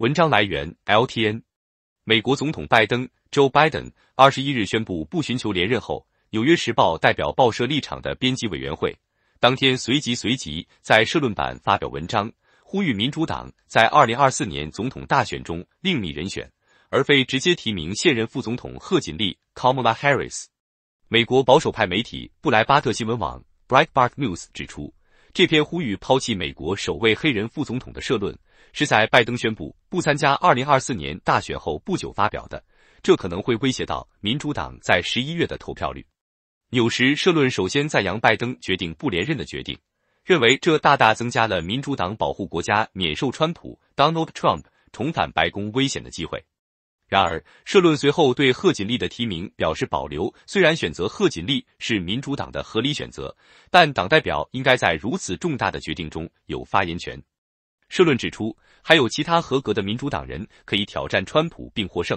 文章来源：L TN。美国总统拜登 （Joe Biden） 二十一日宣布不寻求连任后，纽约时报代表报社立场的编辑委员会当天随即随即在社论版发表文章，呼吁民主党在二零二四年总统大选中另觅人选，而非直接提名现任副总统贺锦丽 （Kamala Harris）。美国保守派媒体布莱巴特新闻网 b r e a k b a r t News） 指出。这篇呼吁抛弃美国首位黑人副总统的社论，是在拜登宣布不参加二零二四年大选后不久发表的。这可能会威胁到民主党在十一月的投票率。有时，社论首先赞扬拜登决定不连任的决定，认为这大大增加了民主党保护国家免受川普 （Donald Trump） 重返白宫危险的机会。然而，社论随后对贺锦丽的提名表示保留。虽然选择贺锦丽是民主党的合理选择，但党代表应该在如此重大的决定中有发言权。社论指出，还有其他合格的民主党人可以挑战川普并获胜。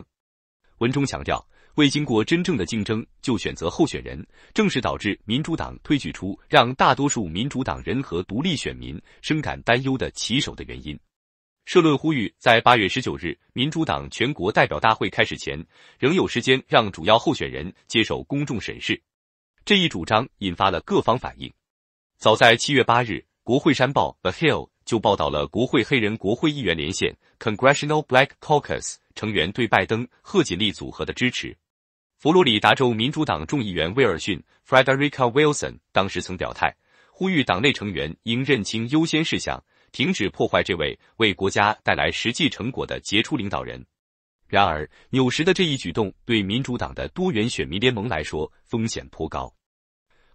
文中强调，未经过真正的竞争就选择候选人，正是导致民主党推举出让大多数民主党人和独立选民深感担忧的棋手的原因。社论呼吁，在八月十九日民主党全国代表大会开始前，仍有时间让主要候选人接受公众审视。这一主张引发了各方反应。早在七月八日，《国会山报》The Hill 就报道了国会黑人国会议员连线 （Congressional Black Caucus） 成员对拜登贺锦丽组合的支持。佛罗里达州民主党众议员威尔逊 （Frederica Wilson） 当时曾表态，呼吁党内成员应认清优先事项。停止破坏这位为国家带来实际成果的杰出领导人。然而，纽什的这一举动对民主党的多元选民联盟来说风险颇高。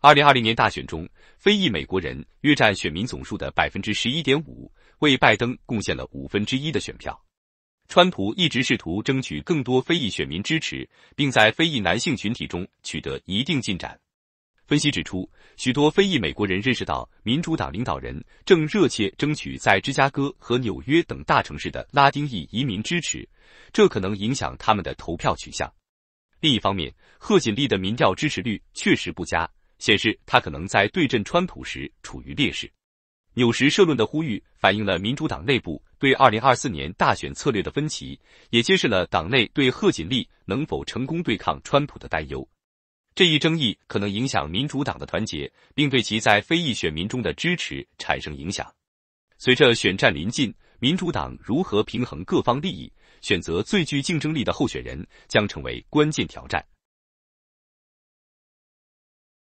二零二零年大选中，非裔美国人约占选民总数的百分之十一点五，为拜登贡献了五分之一的选票。川普一直试图争取更多非裔选民支持，并在非裔男性群体中取得一定进展。分析指出，许多非裔美国人认识到，民主党领导人正热切争取在芝加哥和纽约等大城市的拉丁裔移民支持，这可能影响他们的投票取向。另一方面，贺锦丽的民调支持率确实不佳，显示她可能在对阵川普时处于劣势。纽时社论的呼吁反映了民主党内部对二零二四年大选策略的分歧，也揭示了党内对贺锦丽能否成功对抗川普的担忧。这一争议可能影响民主党的团结，并对其在非裔选民中的支持产生影响。随着选战临近，民主党如何平衡各方利益、选择最具竞争力的候选人，将成为关键挑战。